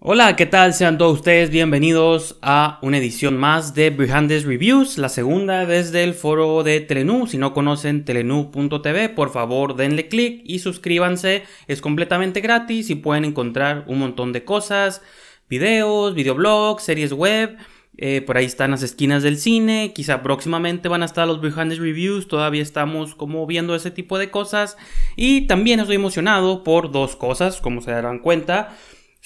Hola, ¿qué tal? Sean todos ustedes bienvenidos a una edición más de Behindes Reviews, la segunda desde el foro de Telenú. Si no conocen telenú.tv, por favor denle click y suscríbanse. Es completamente gratis y pueden encontrar un montón de cosas, videos, videoblogs, series web. Eh, por ahí están las esquinas del cine. Quizá próximamente van a estar los Behindes Reviews. Todavía estamos como viendo ese tipo de cosas. Y también estoy emocionado por dos cosas, como se darán cuenta.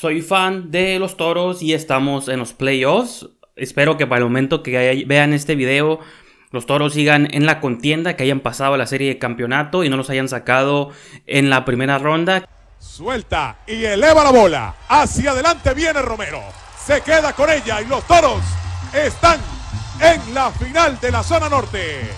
Soy fan de los toros y estamos en los playoffs. Espero que para el momento que vean este video, los toros sigan en la contienda, que hayan pasado a la serie de campeonato y no los hayan sacado en la primera ronda. Suelta y eleva la bola. Hacia adelante viene Romero. Se queda con ella y los toros están en la final de la zona norte.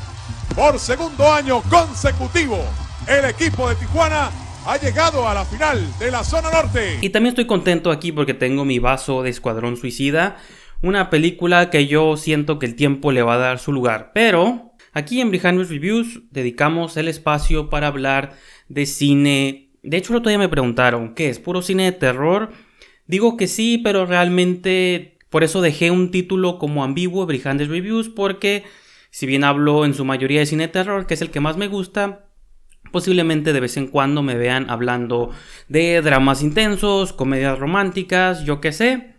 Por segundo año consecutivo, el equipo de Tijuana ha llegado a la final de la zona norte. Y también estoy contento aquí porque tengo mi vaso de Escuadrón Suicida, una película que yo siento que el tiempo le va a dar su lugar, pero... Aquí en Brijanus Reviews dedicamos el espacio para hablar de cine. De hecho, el otro día me preguntaron, ¿qué es? ¿Puro cine de terror? Digo que sí, pero realmente por eso dejé un título como ambiguo, Brijandes Reviews, porque si bien hablo en su mayoría de cine de terror, que es el que más me gusta, Posiblemente de vez en cuando me vean hablando de dramas intensos, comedias románticas, yo qué sé.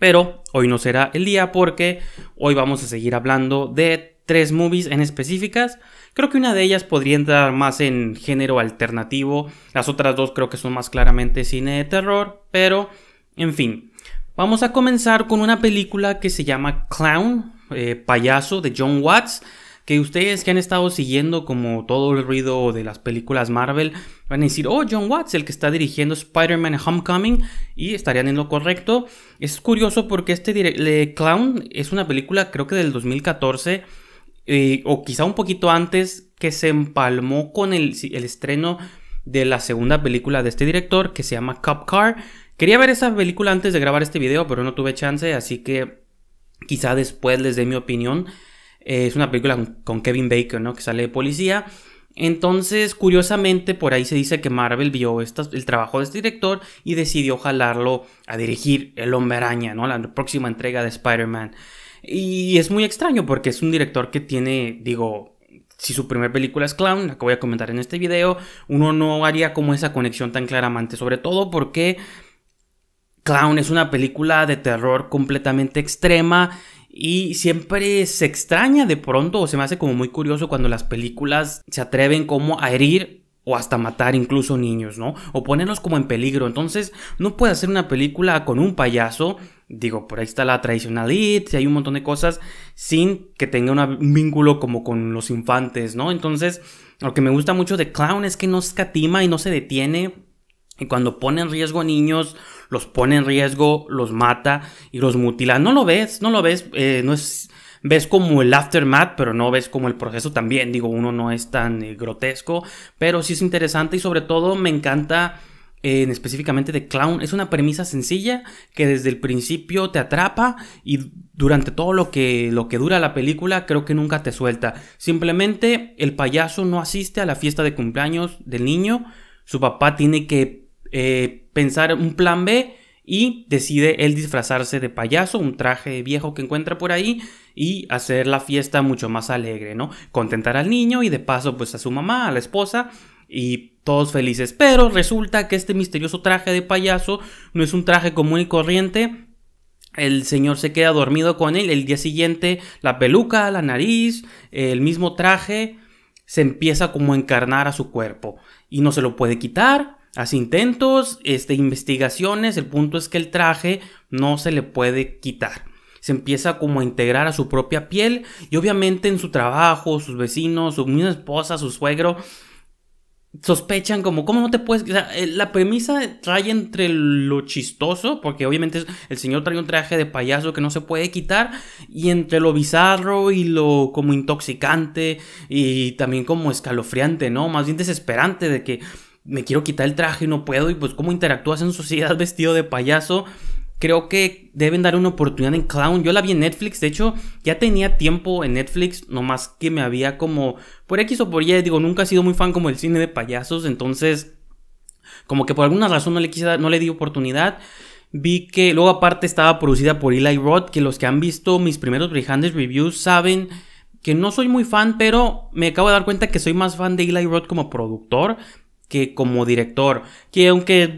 Pero hoy no será el día porque hoy vamos a seguir hablando de tres movies en específicas. Creo que una de ellas podría entrar más en género alternativo. Las otras dos creo que son más claramente cine de terror. Pero, en fin. Vamos a comenzar con una película que se llama Clown, eh, Payaso, de John Watts que ustedes que han estado siguiendo como todo el ruido de las películas Marvel van a decir, oh, John Watts, el que está dirigiendo Spider-Man Homecoming, y estarían en lo correcto. Es curioso porque este le Clown es una película creo que del 2014, eh, o quizá un poquito antes, que se empalmó con el, el estreno de la segunda película de este director que se llama Cop Car. Quería ver esa película antes de grabar este video, pero no tuve chance, así que quizá después les dé mi opinión. Eh, es una película con, Kevin Bacon, ¿no? Que sale de policía. Entonces, curiosamente, por ahí se dice que Marvel vio el trabajo de este director y decidió jalarlo a dirigir El Hombre Araña, ¿no? La próxima entrega de Spider-Man. Y es muy extraño porque es un director que tiene, digo, si su primera película es Clown, la que voy a comentar en este video, uno no haría como esa conexión tan claramente, sobre todo porque Clown es una película de terror completamente extrema y siempre se extraña de pronto o se me hace como muy curioso cuando las películas se atreven como a herir o hasta matar incluso niños, ¿no? O ponerlos como en peligro. Entonces, no puede hacer una película con un payaso. Digo, por ahí está la tradicionalidad IT, hay un montón de cosas sin que tenga un vínculo como con los infantes, ¿no? Entonces, lo que me gusta mucho de Clown es que no escatima y no se detiene y cuando pone en riesgo niños, los pone en riesgo, los mata y los mutila. No lo ves, no lo ves, eh, no es... Ves como el aftermath, pero no ves como el proceso también. Digo, uno no es tan eh, grotesco, pero sí es interesante y sobre todo me encanta eh, específicamente de Clown. Es una premisa sencilla que desde el principio te atrapa y durante todo lo que, lo que dura la película creo que nunca te suelta. Simplemente el payaso no asiste a la fiesta de cumpleaños del niño, su papá tiene que eh, pensar un plan B y decide él disfrazarse de payaso, un traje viejo que encuentra por ahí y hacer la fiesta mucho más alegre, ¿no? Contentar al niño y de paso pues a su mamá, a la esposa y todos felices. Pero resulta que este misterioso traje de payaso no es un traje común y corriente. El señor se queda dormido con él. El día siguiente la peluca, la nariz, el mismo traje se empieza como a encarnar a su cuerpo y no se lo puede quitar hace intentos, este, investigaciones, el punto es que el traje no se le puede quitar. Se empieza como a integrar a su propia piel y obviamente en su trabajo, sus vecinos, su misma esposa, su suegro, sospechan como, ¿cómo no te puedes...? Eh, la premisa trae entre lo chistoso, porque obviamente el señor trae un traje de payaso que no se puede quitar, y entre lo bizarro y lo como intoxicante y también como escalofriante, ¿no? Más bien desesperante de que me quiero quitar el traje y no puedo, y pues cómo interactúas en sociedad vestido de payaso. Creo que deben dar una oportunidad en Clown. Yo la vi en Netflix, de hecho, ya tenía tiempo en Netflix, nomás que me había como, por X o por Y, digo, nunca he sido muy fan como el cine de payasos, entonces, como que por alguna razón no le quise no le di oportunidad. Vi que luego aparte estaba producida por Eli Roth, que los que han visto mis primeros Brihandes Reviews saben que no soy muy fan, pero me acabo de dar cuenta que soy más fan de Eli Roth como productor que como director. Que aunque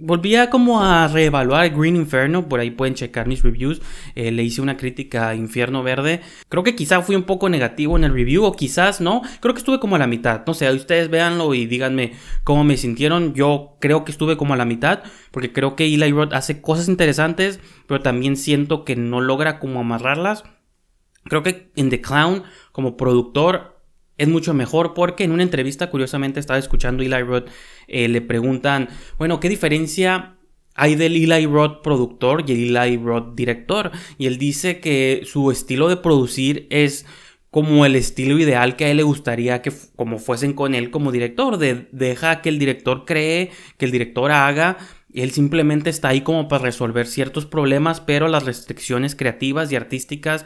volvía como a reevaluar Green Inferno, por ahí pueden checar mis reviews, eh, le hice una crítica a Infierno Verde. Creo que quizá fui un poco negativo en el review, o quizás no. Creo que estuve como a la mitad. No sé, ustedes véanlo y díganme cómo me sintieron. Yo creo que estuve como a la mitad, porque creo que Eli Roth hace cosas interesantes, pero también siento que no logra como amarrarlas. Creo que en The Clown, como productor, es mucho mejor porque en una entrevista, curiosamente estaba escuchando Eli Roth, eh, le preguntan, bueno, ¿qué diferencia hay del Eli Roth productor y el Eli Roth director? Y él dice que su estilo de producir es como el estilo ideal que a él le gustaría que como fuesen con él como director, de, deja que el director cree, que el director haga, él simplemente está ahí como para resolver ciertos problemas, pero las restricciones creativas y artísticas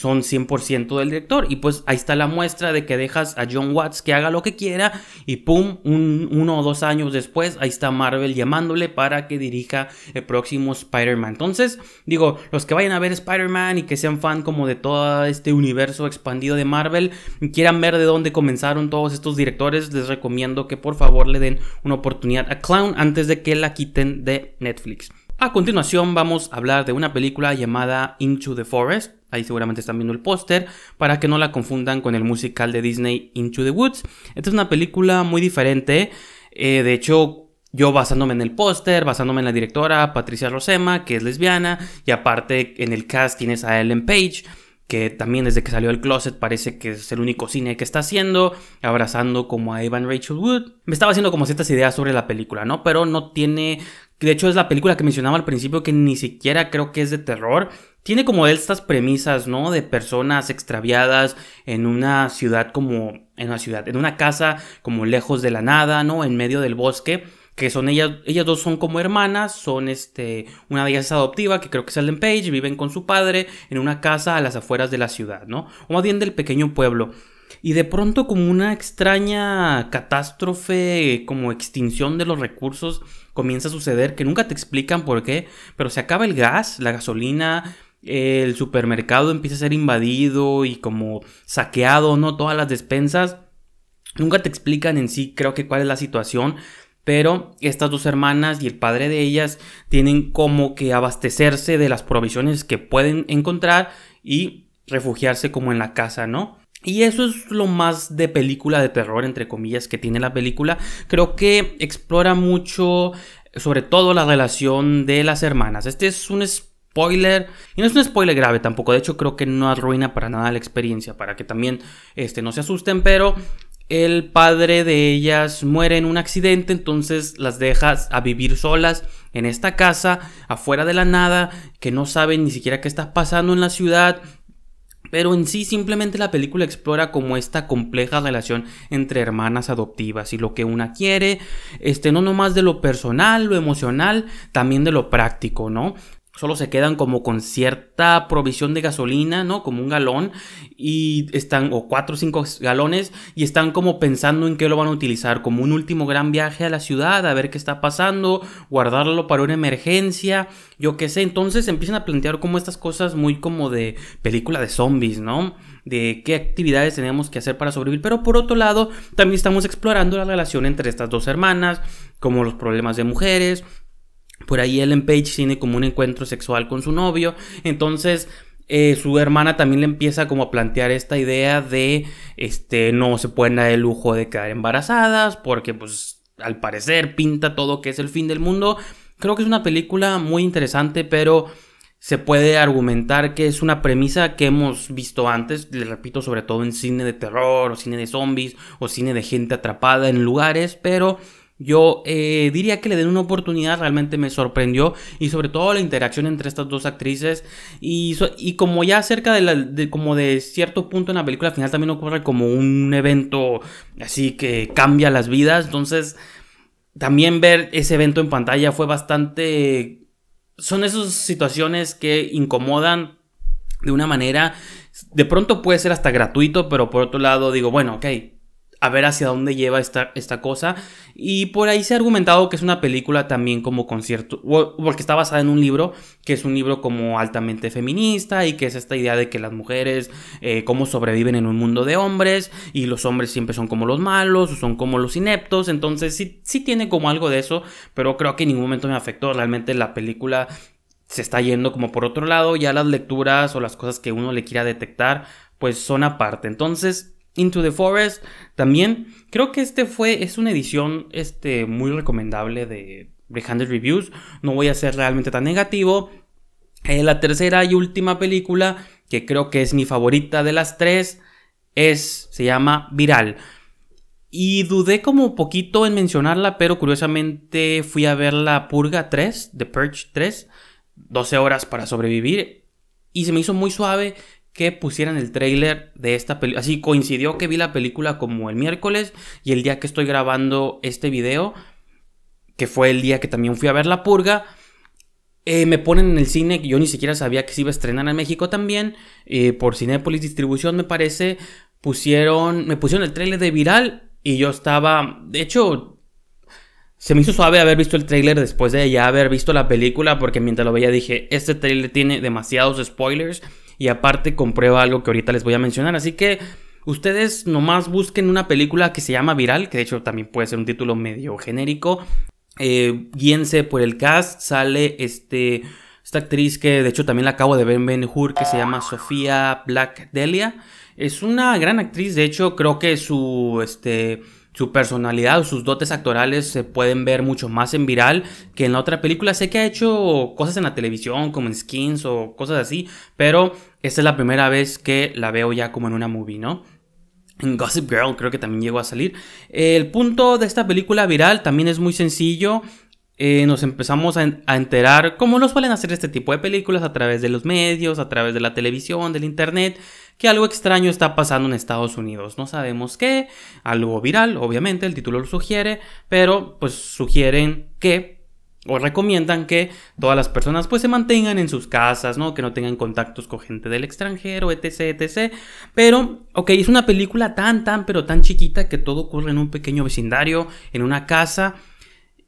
son 100% del director. Y pues ahí está la muestra de que dejas a John Watts que haga lo que quiera y pum, un, uno o dos años después, ahí está Marvel llamándole para que dirija el próximo Spider-Man. Entonces, digo, los que vayan a ver Spider-Man y que sean fan como de todo este universo expandido de Marvel y quieran ver de dónde comenzaron todos estos directores, les recomiendo que por favor le den una oportunidad a Clown antes de que la quiten de Netflix. A continuación vamos a hablar de una película llamada Into the Forest, ahí seguramente están viendo el póster, para que no la confundan con el musical de Disney Into the Woods. Esta es una película muy diferente, eh, de hecho yo basándome en el póster, basándome en la directora Patricia Rosema, que es lesbiana, y aparte en el cast tienes a Ellen Page, que también desde que salió El closet parece que es el único cine que está haciendo, abrazando como a Evan Rachel Wood. Me estaba haciendo como ciertas ideas sobre la película, ¿no? Pero no tiene... De hecho es la película que mencionaba al principio que ni siquiera creo que es de terror, tiene como estas premisas, ¿no? De personas extraviadas en una ciudad como, en una ciudad, en una casa como lejos de la nada, ¿no? En medio del bosque, que son ellas, ellas dos son como hermanas, son este, una de ellas es adoptiva, que creo que es Ellen Page, viven con su padre en una casa a las afueras de la ciudad, ¿no? O más bien del pequeño pueblo. Y de pronto como una extraña catástrofe, como extinción de los recursos, comienza a suceder que nunca te explican por qué, pero se acaba el gas, la gasolina, el supermercado empieza a ser invadido y como saqueado, ¿no? Todas las despensas. Nunca te explican en sí, creo que cuál es la situación, pero estas dos hermanas y el padre de ellas tienen como que abastecerse de las provisiones que pueden encontrar y refugiarse como en la casa, ¿no? Y eso es lo más de película de terror, entre comillas, que tiene la película. Creo que explora mucho, sobre todo la relación de las hermanas. Este es un spoiler. Y no es un spoiler grave tampoco. De hecho, creo que no arruina para nada la experiencia. Para que también este, no se asusten. Pero el padre de ellas muere en un accidente. Entonces las dejas a vivir solas en esta casa. Afuera de la nada. Que no saben ni siquiera qué está pasando en la ciudad. Pero en sí simplemente la película explora como esta compleja relación entre hermanas adoptivas y lo que una quiere, este, no nomás de lo personal, lo emocional, también de lo práctico, ¿no? solo se quedan como con cierta provisión de gasolina, ¿no? Como un galón y están, o cuatro o cinco galones, y están como pensando en qué lo van a utilizar, como un último gran viaje a la ciudad, a ver qué está pasando, guardarlo para una emergencia, yo qué sé. Entonces empiezan a plantear como estas cosas muy como de película de zombies, ¿no? De qué actividades tenemos que hacer para sobrevivir. Pero por otro lado, también estamos explorando la relación entre estas dos hermanas, como los problemas de mujeres, por ahí Ellen Page tiene como un encuentro sexual con su novio. Entonces, eh, su hermana también le empieza como a plantear esta idea de, este, no se pueden dar el lujo de quedar embarazadas, porque pues al parecer pinta todo que es el fin del mundo. Creo que es una película muy interesante, pero se puede argumentar que es una premisa que hemos visto antes, le repito, sobre todo en cine de terror, o cine de zombies, o cine de gente atrapada en lugares, pero yo eh, diría que le den una oportunidad, realmente me sorprendió y sobre todo la interacción entre estas dos actrices y, como ya cerca de, la, como de cierto punto en la película final también ocurre como un evento así que cambia las vidas, entonces también ver ese evento en pantalla fue bastante... Son esas situaciones que incomodan de una manera, de pronto puede ser hasta gratuito, pero por otro lado digo, bueno, ok, a ver hacia dónde lleva esta, esta cosa. Y por ahí se ha argumentado que es una película también como concierto, porque está basada en un libro, que es un libro como altamente feminista y que es esta idea de que las mujeres, como eh, cómo sobreviven en un mundo de hombres y los hombres siempre son como los malos o son como los ineptos. Entonces sí, sí tiene como algo de eso, pero creo que en ningún momento me afectó. Realmente la película se está yendo como por otro lado, ya las lecturas o las cosas que uno le quiera detectar, pues son aparte. Entonces Into the Forest también. Creo que este fue, es una edición este, muy recomendable de 300 Reviews. No voy a ser realmente tan negativo. Eh, la tercera y última película, que creo que es mi favorita de las tres, es, se llama Viral. Y dudé como poquito en mencionarla, pero curiosamente fui a ver la Purga 3, The Purge 3, 12 horas para sobrevivir, y se me hizo muy suave que pusieran el trailer de esta película. Así coincidió que vi la película como el miércoles y el día que estoy grabando este video, que fue el día que también fui a ver La Purga, eh, me ponen en el cine, yo ni siquiera sabía que se iba a estrenar en México también, eh, por Cinepolis Distribución me parece, pusieron, me pusieron el trailer de Viral y yo estaba, de hecho, se me hizo suave haber visto el tráiler después de ya haber visto la película, porque mientras lo veía dije, este trailer tiene demasiados spoilers y aparte comprueba algo que ahorita les voy a mencionar. Así que ustedes nomás busquen una película que se llama Viral, que de hecho también puede ser un título medio genérico. Eh, guíense por el cast, sale este, esta actriz que de hecho también la acabo de ver en Ben Hur, que se llama Sofía Black Delia. Es una gran actriz, de hecho creo que su, este, su personalidad o sus dotes actorales se pueden ver mucho más en viral que en la otra película. Sé que ha hecho cosas en la televisión como en skins o cosas así, pero esta es la primera vez que la veo ya como en una movie, ¿no? En Gossip Girl creo que también llegó a salir. El punto de esta película viral también es muy sencillo. Eh, nos empezamos a, enterar, cómo nos suelen hacer este tipo de películas, a través de los medios, a través de la televisión, del internet, que algo extraño está pasando en Estados Unidos. No sabemos qué, algo viral, obviamente, el título lo sugiere, pero pues sugieren que o recomiendan que todas las personas pues se mantengan en sus casas, ¿no? Que no tengan contactos con gente del extranjero, etc, etc. Pero, ok, es una película tan, tan, pero tan chiquita que todo ocurre en un pequeño vecindario, en una casa.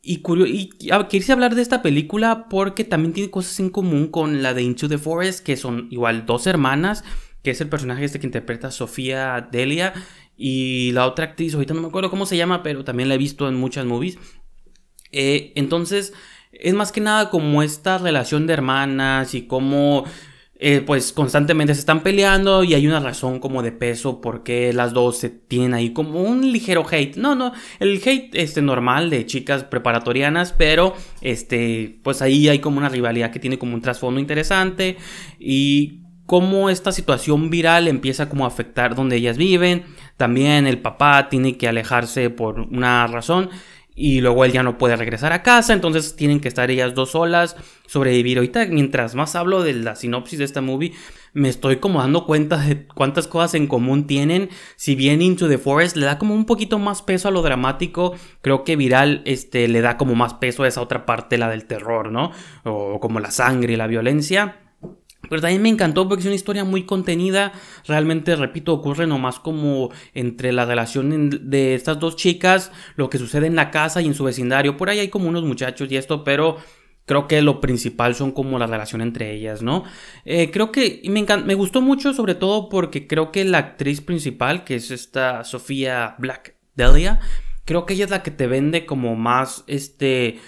Y, y quise hablar de esta película porque también tiene cosas en común con la de Into the Forest, que son igual dos hermanas, que es el personaje este que interpreta Sofía Delia y la otra actriz, ahorita no me acuerdo cómo se llama, pero también la he visto en muchas movies, eh, entonces, es más que nada como esta relación de hermanas y cómo... Eh, pues constantemente se están peleando y hay una razón como de peso porque las dos se tienen ahí como un ligero hate. No, no, el hate este normal de chicas preparatorianas, pero este pues ahí hay como una rivalidad que tiene como un trasfondo interesante y cómo esta situación viral empieza como a afectar donde ellas viven. También el papá tiene que alejarse por una razón y luego él ya no puede regresar a casa, entonces tienen que estar ellas dos solas, sobrevivir. Ahorita, mientras más hablo de la sinopsis de esta movie, me estoy como dando cuenta de cuántas cosas en común tienen. Si bien Into the Forest le da como un poquito más peso a lo dramático, creo que Viral este, le da como más peso a esa otra parte, la del terror, ¿no? O como la sangre y la violencia. Pero también me encantó porque es una historia muy contenida. Realmente, repito, ocurre nomás como entre la relación de estas dos chicas, lo que sucede en la casa y en su vecindario. Por ahí hay como unos muchachos y esto, pero creo que lo principal son como la relación entre ellas, ¿no? Eh, creo que me, me gustó mucho, sobre todo porque creo que la actriz principal, que es esta Sofía Black Delia, creo que ella es la que te vende como más este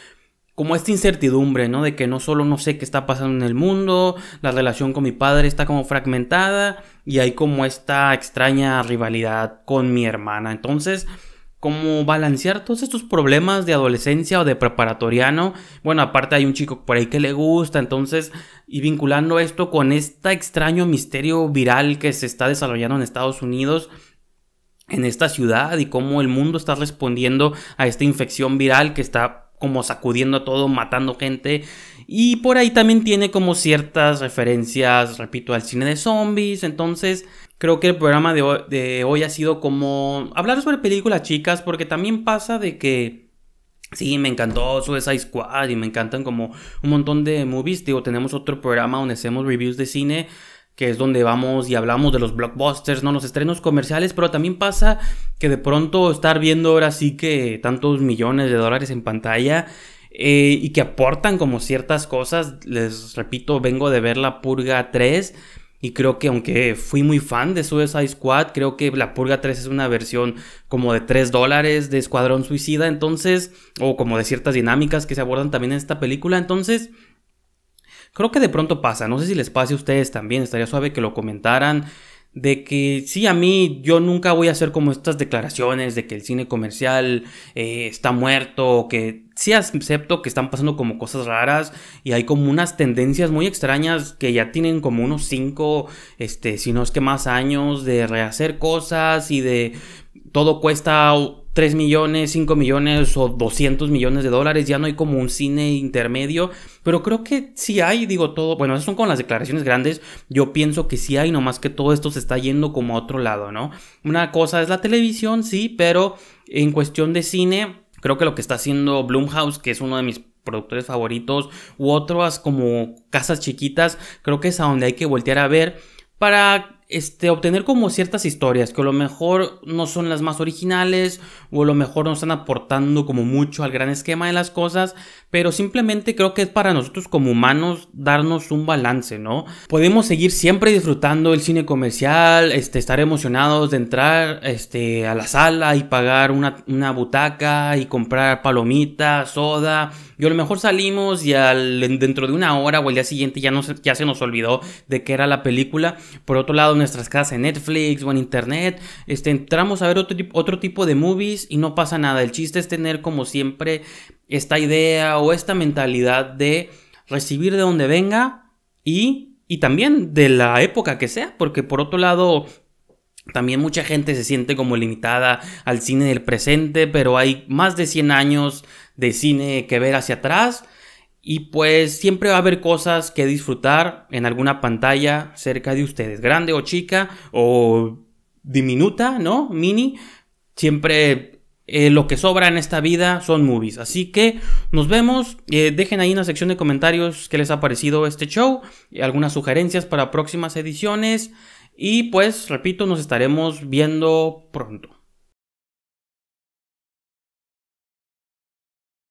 como esta incertidumbre, ¿no? De que no solo no sé qué está pasando en el mundo, la relación con mi padre está como fragmentada y hay como esta extraña rivalidad con mi hermana. Entonces, como balancear todos estos problemas de adolescencia o de preparatoriano. Bueno, aparte hay un chico por ahí que le gusta, entonces, y vinculando esto con este extraño misterio viral que se está desarrollando en Estados Unidos, en esta ciudad y cómo el mundo está respondiendo a esta infección viral que está como sacudiendo todo, matando gente. Y por ahí también tiene como ciertas referencias, repito, al cine de zombies. Entonces, creo que el programa de hoy, ha sido como hablar sobre películas chicas, porque también pasa de que... Sí, me encantó Suicide Squad y me encantan como un montón de movies. Digo, tenemos otro programa donde hacemos reviews de cine que es donde vamos y hablamos de los blockbusters, ¿no? Los estrenos comerciales, pero también pasa que de pronto estar viendo ahora sí que tantos millones de dólares en pantalla eh, y que aportan como ciertas cosas. Les repito, vengo de ver La Purga 3 y creo que aunque fui muy fan de Suicide Squad, creo que La Purga 3 es una versión como de 3 dólares de Escuadrón Suicida, entonces, o como de ciertas dinámicas que se abordan también en esta película, entonces... Creo que de pronto pasa, no sé si les pase a ustedes también, estaría suave que lo comentaran de que sí, a mí yo nunca voy a hacer como estas declaraciones de que el cine comercial eh, está muerto, que sí acepto que están pasando como cosas raras y hay como unas tendencias muy extrañas que ya tienen como unos 5, este, si no es que más años de rehacer cosas y de todo cuesta 3 millones, 5 millones o 200 millones de dólares, ya no hay como un cine intermedio, pero creo que sí hay, digo todo, bueno, eso son con las declaraciones grandes, yo pienso que sí hay, nomás que todo esto se está yendo como a otro lado, ¿no? Una cosa es la televisión, sí, pero en cuestión de cine, creo que lo que está haciendo Blumhouse, que es uno de mis productores favoritos, u otras como casas chiquitas, creo que es a donde hay que voltear a ver para este, obtener como ciertas historias que a lo mejor no son las más originales o a lo mejor no están aportando como mucho al gran esquema de las cosas, pero simplemente creo que es para nosotros como humanos darnos un balance, ¿no? Podemos seguir siempre disfrutando el cine comercial, este, estar emocionados de entrar este, a la sala y pagar una, butaca y comprar palomitas, soda, y a lo mejor salimos y al, dentro de una hora o el día siguiente ya, se nos olvidó de qué era la película. Por otro lado, nuestras casas en Netflix o en internet, este, entramos a ver otro, otro tipo de movies y no pasa nada. El chiste es tener como siempre esta idea o esta mentalidad de recibir de donde venga y, y también de la época que sea, porque por otro lado también mucha gente se siente como limitada al cine del presente, pero hay más de 100 años de cine que ver hacia atrás y pues siempre va a haber cosas que disfrutar en alguna pantalla cerca de ustedes, grande o chica o diminuta, ¿no? Mini. Siempre eh, lo que sobra en esta vida son movies. Así que nos vemos. Eh, dejen ahí en la sección de comentarios qué les ha parecido este show, y eh, algunas sugerencias para próximas ediciones. Y pues, repito, nos estaremos viendo pronto.